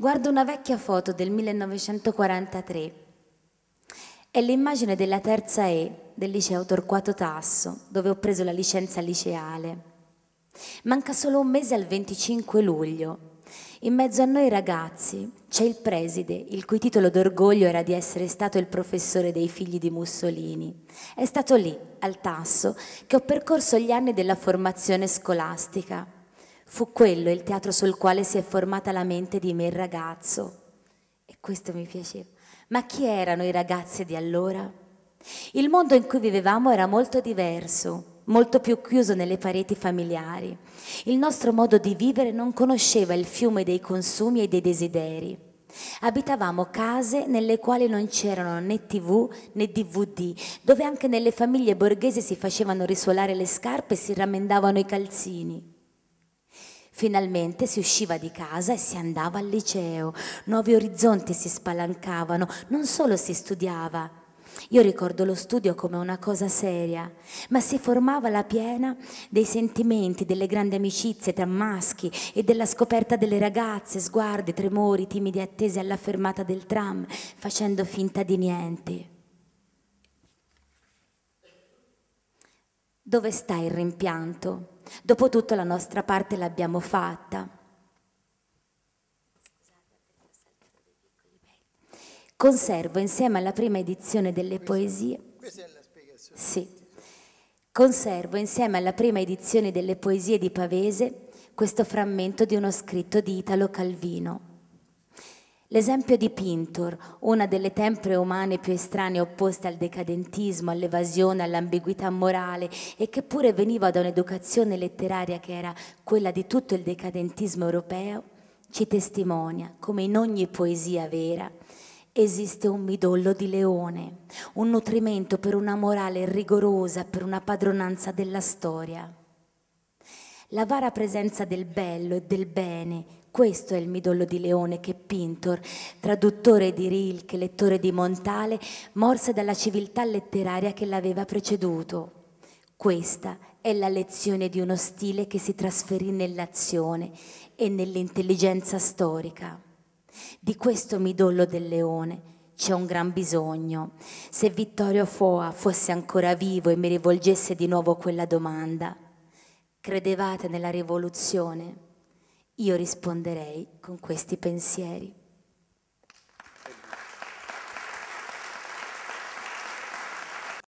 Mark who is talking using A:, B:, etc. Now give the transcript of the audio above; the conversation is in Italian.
A: guardo una vecchia foto del 1943. È l'immagine della terza E del liceo Torquato Tasso, dove ho preso la licenza liceale. Manca solo un mese al 25 luglio. In mezzo a noi ragazzi c'è il preside, il cui titolo d'orgoglio era di essere stato il professore dei figli di Mussolini. È stato lì, al Tasso, che ho percorso gli anni della formazione scolastica. Fu quello il teatro sul quale si è formata la mente di me il ragazzo. E questo mi piaceva. Ma chi erano i ragazzi di allora? Il mondo in cui vivevamo era molto diverso, molto più chiuso nelle pareti familiari. Il nostro modo di vivere non conosceva il fiume dei consumi e dei desideri. Abitavamo case nelle quali non c'erano né tv né dvd, dove anche nelle famiglie borghesi si facevano risuolare le scarpe e si rammendavano i calzini. Finalmente si usciva di casa e si andava al liceo, nuovi orizzonti si spalancavano, non solo si studiava. Io ricordo lo studio come una cosa seria, ma si formava la piena dei sentimenti, delle grandi amicizie tra maschi e della scoperta delle ragazze, sguardi, tremori, timidi attesi alla fermata del tram, facendo finta di niente. Dove sta il rimpianto? Dopotutto la nostra parte l'abbiamo fatta. Conservo insieme alla prima edizione delle poesie. Questa è la spiegazione. Sì. Conservo insieme alla prima edizione delle poesie di Pavese questo frammento di uno scritto di Italo Calvino. L'esempio di Pintor, una delle tempere umane più estranee opposte al decadentismo, all'evasione, all'ambiguità morale e che pure veniva da un'educazione letteraria che era quella di tutto il decadentismo europeo, ci testimonia come in ogni poesia vera esiste un midollo di leone, un nutrimento per una morale rigorosa, per una padronanza della storia. L'avara presenza del bello e del bene questo è il midollo di leone che Pintor, traduttore di Rilke, lettore di Montale, morse dalla civiltà letteraria che l'aveva preceduto. Questa è la lezione di uno stile che si trasferì nell'azione e nell'intelligenza storica. Di questo midollo del leone c'è un gran bisogno. Se Vittorio Foa fosse ancora vivo e mi rivolgesse di nuovo quella domanda, credevate nella rivoluzione? Io risponderei con questi pensieri.